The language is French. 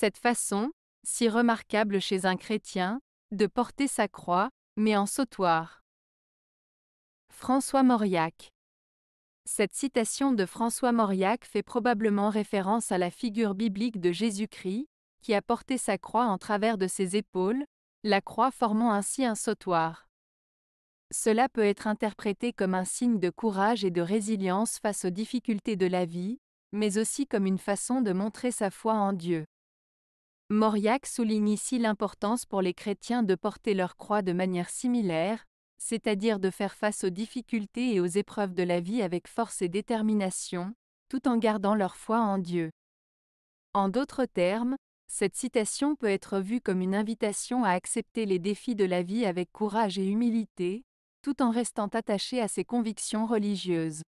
Cette façon, si remarquable chez un chrétien, de porter sa croix, mais en sautoir. François Mauriac Cette citation de François Mauriac fait probablement référence à la figure biblique de Jésus-Christ, qui a porté sa croix en travers de ses épaules, la croix formant ainsi un sautoir. Cela peut être interprété comme un signe de courage et de résilience face aux difficultés de la vie, mais aussi comme une façon de montrer sa foi en Dieu. Mauriac souligne ici l'importance pour les chrétiens de porter leur croix de manière similaire, c'est-à-dire de faire face aux difficultés et aux épreuves de la vie avec force et détermination, tout en gardant leur foi en Dieu. En d'autres termes, cette citation peut être vue comme une invitation à accepter les défis de la vie avec courage et humilité, tout en restant attaché à ses convictions religieuses.